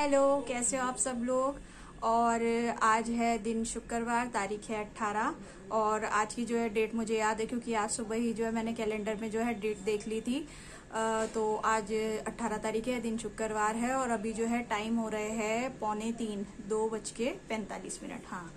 hello कैसे हो आप सब लोग और आज है दिन शुक्रवार तारीख है अट्ठारह और आज की जो है डेट मुझे याद है क्योंकि आज सुबह ही जो है मैंने कैलेंडर में जो है डेट देख ली थी तो आज अट्ठारह तारीख है दिन शुक्रवार है और अभी जो है टाइम हो रहे हैं पौने तीन दो बज के पैंतालीस मिनट हाँ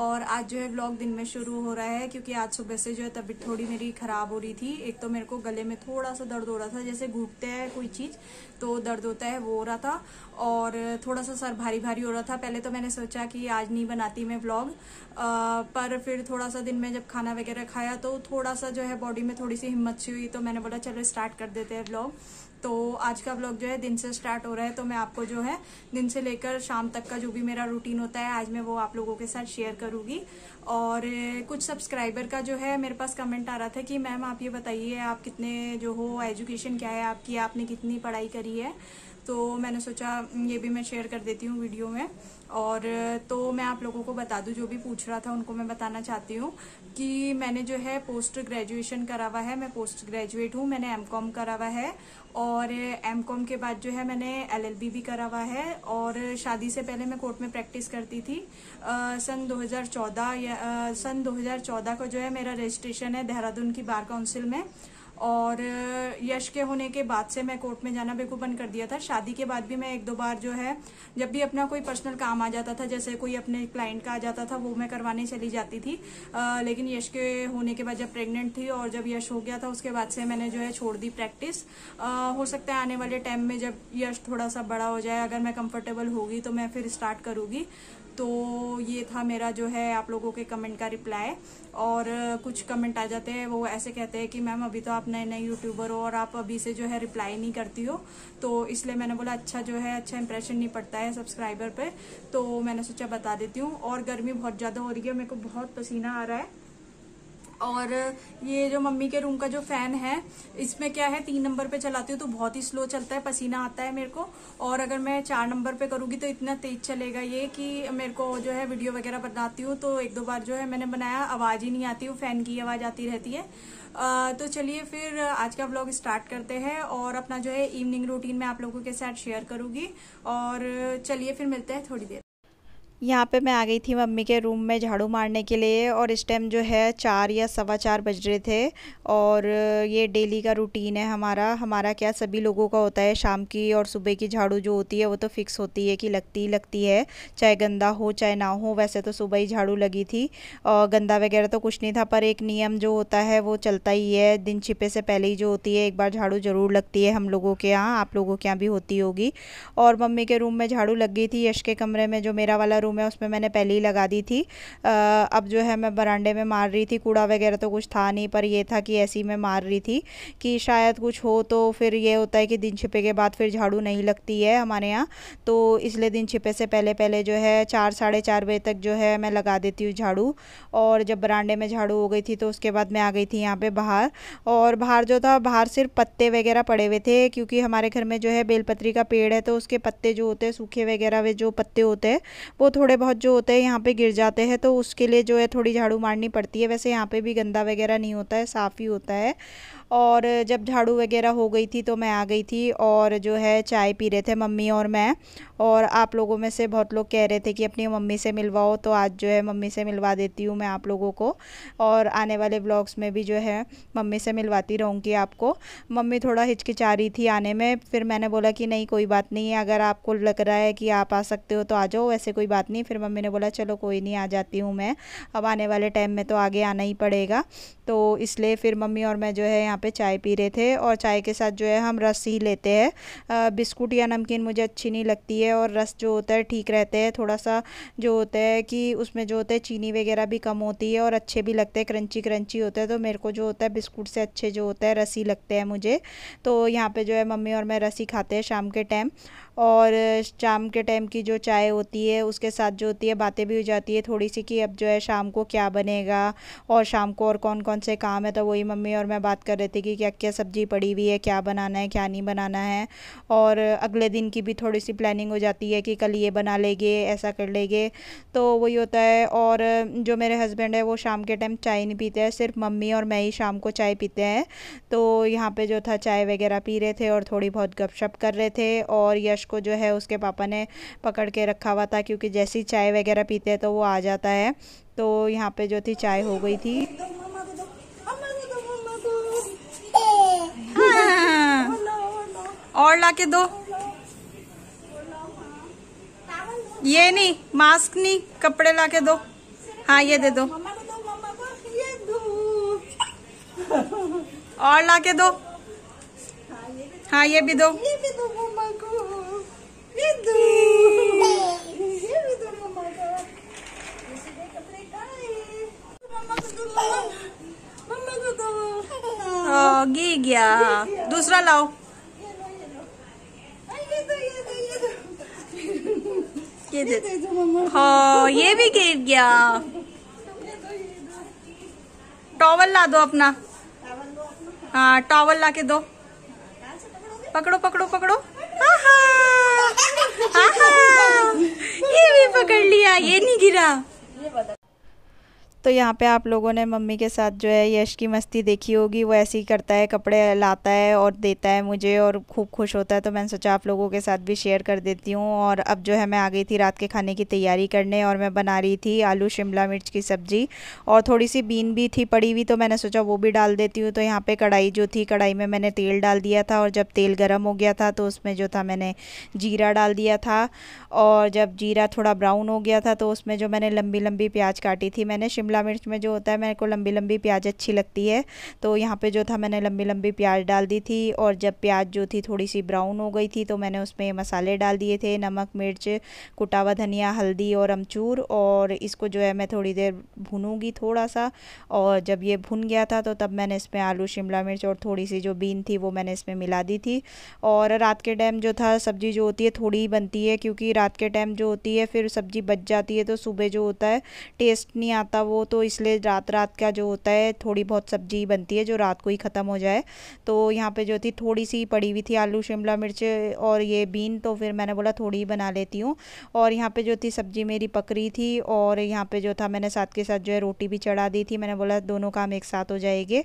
और आज जो है ब्लॉग दिन में शुरू हो रहा है क्योंकि आज सुबह से जो है तबीयत थोड़ी मेरी खराब हो रही थी एक तो मेरे को गले में थोड़ा सा दर्द हो रहा था जैसे घूटते हैं कोई चीज़ तो दर्द होता है वो हो रहा था और थोड़ा सा सर भारी भारी हो रहा था पहले तो मैंने सोचा कि आज नहीं बनाती मैं ब्लॉग पर फिर थोड़ा सा दिन में जब खाना वगैरह खाया तो थोड़ा सा जो है बॉडी में थोड़ी सी हिम्मत सी हुई तो मैंने बोला चलो स्टार्ट कर देते हैं ब्लॉग तो आज का ब्लॉग जो है दिन से स्टार्ट हो रहा है तो मैं आपको जो है दिन से लेकर शाम तक का जो भी मेरा रूटीन होता है आज मैं वो आप लोगों के साथ शेयर करूंगी और कुछ सब्सक्राइबर का जो है मेरे पास कमेंट आ रहा था कि मैम आप ये बताइए आप कितने जो हो एजुकेशन क्या है आपकी आपने कितनी पढ़ाई करी है तो मैंने सोचा ये भी मैं शेयर कर देती हूँ वीडियो में और तो मैं आप लोगों को बता दूँ जो भी पूछ रहा था उनको मैं बताना चाहती हूँ कि मैंने जो है पोस्ट ग्रेजुएशन करा हुआ है मैं पोस्ट ग्रेजुएट हूँ मैंने एम कॉम करा हुआ है और एम कॉम के बाद जो है मैंने एल एल बी भी करा हुआ है और शादी से पहले मैं कोर्ट में प्रैक्टिस करती थी आ, सन 2014 या आ, सन 2014 का जो है मेरा रजिस्ट्रेशन है देहरादून की बार काउंसिल में और यश के होने के बाद से मैं कोर्ट में जाना बिल्कुल बंद कर दिया था शादी के बाद भी मैं एक दो बार जो है जब भी अपना कोई पर्सनल काम आ जाता था जैसे कोई अपने क्लाइंट का आ जाता था वो मैं करवाने चली जाती थी आ, लेकिन यश के होने के बाद जब प्रेग्नेंट थी और जब यश हो गया था उसके बाद से मैंने जो है छोड़ दी प्रैक्टिस आ, हो सकता है आने वाले टाइम में जब यश थोड़ा सा बड़ा हो जाए अगर मैं कम्फर्टेबल होगी तो मैं फिर स्टार्ट करूँगी तो ये था मेरा जो है आप लोगों के कमेंट का रिप्लाई और कुछ कमेंट आ जाते हैं वो ऐसे कहते हैं कि मैम अभी तो आप नए नए यूट्यूबर हो और आप अभी से जो है रिप्लाई नहीं करती हो तो इसलिए मैंने बोला अच्छा जो है अच्छा इंप्रेशन नहीं पड़ता है सब्सक्राइबर पर तो मैंने सोचा बता देती हूँ और गर्मी बहुत ज़्यादा हो रही है मेरे को बहुत पसीना आ रहा है और ये जो मम्मी के रूम का जो फैन है इसमें क्या है तीन नंबर पे चलाती हूँ तो बहुत ही स्लो चलता है पसीना आता है मेरे को और अगर मैं चार नंबर पे करूँगी तो इतना तेज चलेगा ये कि मेरे को जो है वीडियो वगैरह बनाती हूँ तो एक दो बार जो है मैंने बनाया आवाज़ ही नहीं आती वो फैन की आवाज़ आती रहती है आ, तो चलिए फिर आज का ब्लॉग स्टार्ट करते हैं और अपना जो है इवनिंग रूटीन मैं आप लोगों के साथ शेयर करूँगी और चलिए फिर मिलते हैं थोड़ी देर यहाँ पे मैं आ गई थी मम्मी के रूम में झाड़ू मारने के लिए और इस टाइम जो है चार या सवा चार बज रहे थे और ये डेली का रूटीन है हमारा हमारा क्या सभी लोगों का होता है शाम की और सुबह की झाड़ू जो होती है वो तो फ़िक्स होती है कि लगती ही लगती है चाहे गंदा हो चाहे ना हो वैसे तो सुबह ही झाड़ू लगी थी और गंदा वगैरह तो कुछ नहीं था पर एक नियम जो होता है वो चलता ही है दिन छिपे से पहले ही जो होती है एक बार झाड़ू ज़रूर लगती है हम लोगों के यहाँ आप लोगों के यहाँ भी होती होगी और मम्मी के रूम में झाड़ू लग गई थी यश के कमरे में जो मेरा वाला रूम रूम है उसमें मैंने पहले ही लगा दी थी आ, अब जो है मैं बरांडे में मार रही थी कूड़ा वगैरह तो कुछ था नहीं पर ये था कि ऐसी मैं मार रही थी कि शायद कुछ हो तो फिर ये होता है कि दिन छिपे के बाद फिर झाड़ू नहीं लगती है हमारे यहाँ तो इसलिए दिन छिपे से पहले पहले जो है चार साढ़े चार बजे तक जो है मैं लगा देती हूँ झाड़ू और जब बरांडे में झाड़ू हो गई थी तो उसके बाद मैं आ गई थी यहाँ पर बाहर और बाहर जो था बाहर सिर्फ पत्ते वगैरह पड़े हुए थे क्योंकि हमारे घर में जो है बेलपत्री का पेड़ है तो उसके पत्ते जो होते हैं सूखे वगैरह वे जो पत्ते होते हैं वो थोड़े बहुत जो होते हैं यहाँ पे गिर जाते हैं तो उसके लिए जो है थोड़ी झाड़ू मारनी पड़ती है वैसे यहाँ पे भी गंदा वगैरह नहीं होता है साफ़ ही होता है और जब झाड़ू वगैरह हो गई थी तो मैं आ गई थी और जो है चाय पी रहे थे मम्मी और मैं और आप लोगों में से बहुत लोग कह रहे थे कि अपनी मम्मी से मिलवाओ तो आज जो है मम्मी से मिलवा देती हूँ मैं आप लोगों को और आने वाले ब्लॉग्स में भी जो है मम्मी से मिलवाती रहूँगी आपको मम्मी थोड़ा हिचकिचा रही थी आने में फिर मैंने बोला कि नहीं कोई बात नहीं है अगर आपको लग रहा है कि आप आ सकते हो तो आ जाओ वैसे कोई बात नहीं फिर मम्मी ने बोला चलो कोई नहीं आ जाती हूँ मैं अब आने वाले टाइम में तो आगे आना ही पड़ेगा तो इसलिए फिर मम्मी और मैं जो है यहाँ पे चाय पी रहे थे और चाय के साथ जो है हम रस ही लेते हैं बिस्कुट या नमकीन मुझे अच्छी नहीं लगती है और रस जो होता है ठीक रहते हैं थोड़ा सा जो होता है कि उसमें जो होता है चीनी वगैरह भी कम होती है और अच्छे भी लगते हैं क्रंची क्रंची होता है तो मेरे को जो होता है बिस्कुट से अच्छे जो होता है रस ही लगते हैं मुझे तो यहाँ पर जो है मम्मी और मैं रस ही खाते हैं शाम के टाइम और शाम के टाइम की जो चाय होती है उसके साथ जो होती है बातें भी हो जाती है थोड़ी सी कि अब जो है शाम को क्या बनेगा और शाम को और कौन कौन से काम है तो वही मम्मी और मैं बात कर रहे थे कि क्या क्या सब्ज़ी पड़ी हुई है क्या बनाना है क्या नहीं बनाना है और अगले दिन की भी थोड़ी सी प्लानिंग हो जाती है कि कल ये बना लेंगे ऐसा कर लेंगे तो वही होता है और जो मेरे हस्बैंड है वो शाम के टाइम चाय नहीं पीते हैं सिर्फ मम्मी और मैं ही शाम को चाय पीते हैं तो यहाँ पर जो था चाय वगैरह पी रहे थे और थोड़ी बहुत गपशप कर रहे थे और यश यश को जो है उसके पापा ने पकड़ के रखा हुआ था क्योंकि जैसे ही चाय वगैरह पीते हैं तो वो आ जाता है तो यहाँ पे जो थी चाय हो गई थी और ला के दो ये नहीं मास्क नहीं कपड़े ला के दो हाँ ये दे दो और ला के दो हाँ ये भी दो दो गया दूसरा लाओ ये दे हाँ ये भी गिर गया टॉवल ला दो अपना हाँ टॉवल ला के दो पकड़ो पकड़ो पकड़ो یه میگیرم तो यहाँ पे आप लोगों ने मम्मी के साथ जो है यश की मस्ती देखी होगी वो ऐसे ही करता है कपड़े लाता है और देता है मुझे और खूब खुश होता है तो मैंने सोचा आप लोगों के साथ भी शेयर कर देती हूँ और अब जो है मैं आ गई थी रात के खाने की तैयारी करने और मैं बना रही थी आलू शिमला मिर्च की सब्ज़ी और थोड़ी सी बीन भी थी पड़ी हुई तो मैंने सोचा वो भी डाल देती हूँ तो यहाँ पर कढ़ाई जो थी कढ़ाई में मैंने तेल डाल दिया था और जब तेल गर्म हो गया था तो उसमें जो था मैंने जीरा डाल दिया था और जब जीरा थोड़ा ब्राउन हो गया था तो उसमें जो मैंने लंबी लंबी प्याज काटी थी मैंने शिमला शिमला मिर्च में जो होता है मेरे को लंबी लंबी प्याज अच्छी लगती है तो यहाँ पे जो था मैंने लंबी लंबी प्याज डाल दी थी और जब प्याज जो थी थोड़ी सी ब्राउन हो गई थी तो मैंने उसमें मसाले डाल दिए थे नमक मिर्च कुटावा धनिया हल्दी और अमचूर और इसको जो है मैं थोड़ी देर भूनूँगी थोड़ा सा और जब ये भुन गया था तो तब मैंने इसमें आलू शिमला मिर्च और थोड़ी सी जो बीन थी वो मैंने इसमें मिला दी थी और रात के टाइम जो था सब्ज़ी जो होती है थोड़ी बनती है क्योंकि रात के टाइम जो होती है फिर सब्ज़ी बच जाती है तो सुबह जो होता है टेस्ट नहीं आता वो तो इसलिए रात रात का जो होता है थोड़ी बहुत सब्जी बनती है जो रात को ही ख़त्म हो जाए तो यहाँ पे जो थी थोड़ी सी पड़ी हुई थी आलू शिमला मिर्च और ये बीन तो फिर मैंने बोला थोड़ी ही बना लेती हूँ और यहाँ पर जो थी सब्जी मेरी पक रही थी और यहाँ पर जो था मैंने साथ के साथ जो है रोटी भी चढ़ा दी थी मैंने बोला दोनों काम एक साथ हो जाएंगे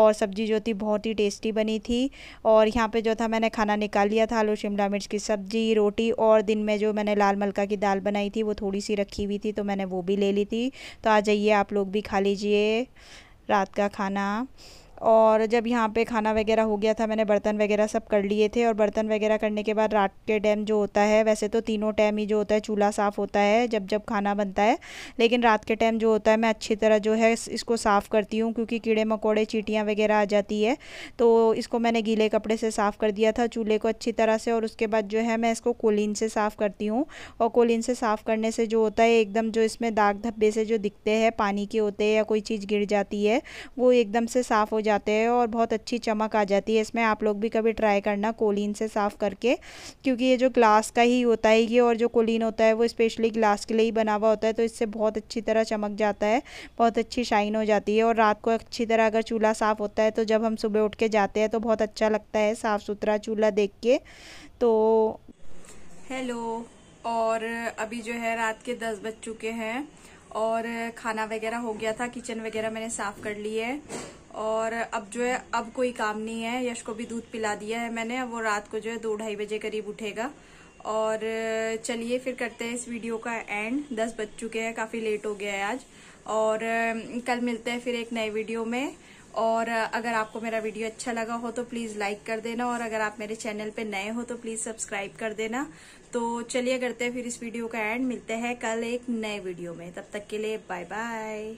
और सब्जी जो थी बहुत ही टेस्टी बनी थी और यहाँ पर जो था मैंने खाना निकाल लिया था आलू शिमला मिर्च की सब्जी रोटी और दिन में जो मैंने लाल मलका की दाल बनाई थी वो थोड़ी सी रखी हुई थी तो मैंने वो भी ले ली थी तो आ जाइए आप लोग भी खा लीजिए रात का खाना और जब यहाँ पे खाना वगैरह हो गया था मैंने बर्तन वगैरह सब कर लिए थे और बर्तन वगैरह करने के बाद रात के टाइम जो होता है वैसे तो तीनों टाइम ही जो होता है चूल्हा साफ़ होता है जब जब खाना बनता है लेकिन रात के टाइम जो होता है मैं अच्छी तरह जो है इसको साफ़ करती हूँ क्योंकि कीड़े मकोड़े चीटियाँ वगैरह आ जाती है तो इसको मैंने गीले कपड़े से साफ़ कर दिया था चूल्हे को अच्छी तरह से और उसके बाद जो है मैं इसको कोलिन से साफ़ करती हूँ और कोलिन से साफ़ करने से जो होता है एकदम जो इसमें दाग धब्बे से जो दिखते हैं पानी के होते हैं या कोई चीज़ गिर जाती है वो एकदम से साफ़ हो जाता जाते हैं और बहुत अच्छी चमक आ जाती है इसमें आप लोग भी कभी ट्राई करना कोलिन से साफ़ करके क्योंकि ये जो ग्लास का ही होता है ये और जो कोलिन होता है वो स्पेशली ग्लास के लिए ही बना हुआ होता है तो इससे बहुत अच्छी तरह चमक जाता है बहुत अच्छी शाइन हो जाती है और रात को अच्छी तरह अगर चूल्हा साफ़ होता है तो जब हम सुबह उठ के जाते हैं तो बहुत अच्छा लगता है साफ़ सुथरा चूल्हा देख के तो हेलो और अभी जो है रात के दस बज चुके हैं और खाना वगैरह हो गया था किचन वगैरह मैंने साफ़ कर ली है और अब जो है अब कोई काम नहीं है यश को भी दूध पिला दिया है मैंने अब वो रात को जो है दो ढाई बजे करीब उठेगा और चलिए फिर करते हैं इस वीडियो का एंड दस बज चुके हैं काफ़ी लेट हो गया है आज और कल मिलते हैं फिर एक नए वीडियो में और अगर आपको मेरा वीडियो अच्छा लगा हो तो प्लीज़ लाइक कर देना और अगर आप मेरे चैनल पे नए हो तो प्लीज़ सब्सक्राइब कर देना तो चलिए करते हैं फिर इस वीडियो का एंड मिलते हैं कल एक नए वीडियो में तब तक के लिए बाय बाय